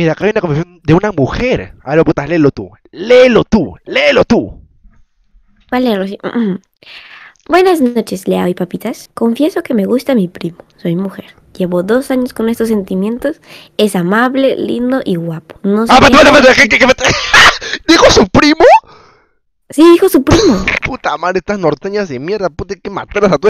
Mira, acá hay una confesión de una mujer. A ah, ver, putas, léelo tú. Léelo tú, léelo tú. Vale, Rosy. Buenas noches, Leo y papitas. Confieso que me gusta mi primo. Soy mujer. Llevo dos años con estos sentimientos. Es amable, lindo y guapo. No sé. ¡Ah, pero, qué qué, que, ¿Dijo su primo? Sí, dijo su primo. Puta madre, estas norteñas de mierda, puta, hay que matarlas a tu.